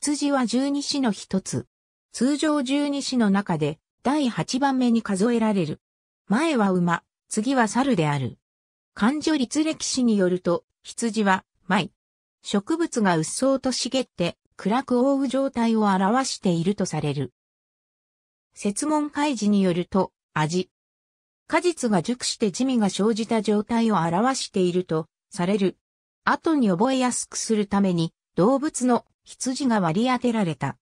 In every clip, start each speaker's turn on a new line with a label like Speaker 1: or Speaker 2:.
Speaker 1: 羊は十二支の
Speaker 2: 一つ。通常十二支の中で第八番目に数えられる。前は馬、次は猿である。漢女律歴史によると、羊は、舞。植物がうっそうと茂って暗く覆う状態を表しているとされる。説問開示によると、味。果実が熟して地味が生じた状態を表しているとされる。後に覚えやすくするために、動物の羊が割り当てられた。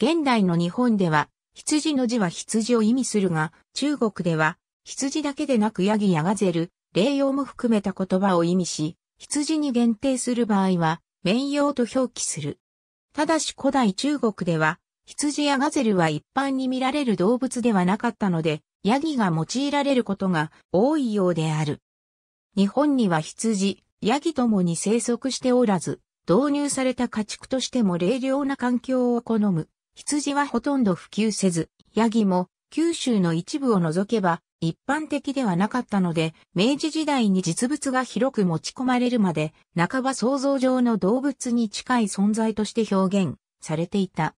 Speaker 2: 現代の日本では、羊の字は羊を意味するが、中国では、羊だけでなくヤギやガゼル、霊用も含めた言葉を意味し、羊に限定する場合は、綿用と表記する。ただし古代中国では、羊やガゼルは一般に見られる動物ではなかったので、ヤギが用いられることが多いようである。日本には羊、ヤギともに生息しておらず、導入された家畜としても冷涼な環境を好む。羊はほとんど普及せず、ヤギも九州の一部を除けば一般的ではなかったので、明治時代に実物が広く持ち込まれるまで、半ば想像上の動物に近い存在として表現されていた。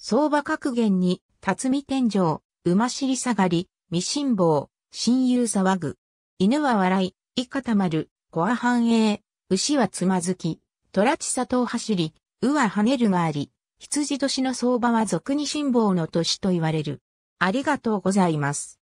Speaker 2: 相場格言に、辰巳天井、馬尻下がり、未辛抱、親友騒ぐ。犬は笑い、以下たまる、コア繁栄、牛はつまずき、トラチサトを走り、ウは跳ねるがあり、羊年の相場は俗に辛抱の年と言われる。ありがとうございます。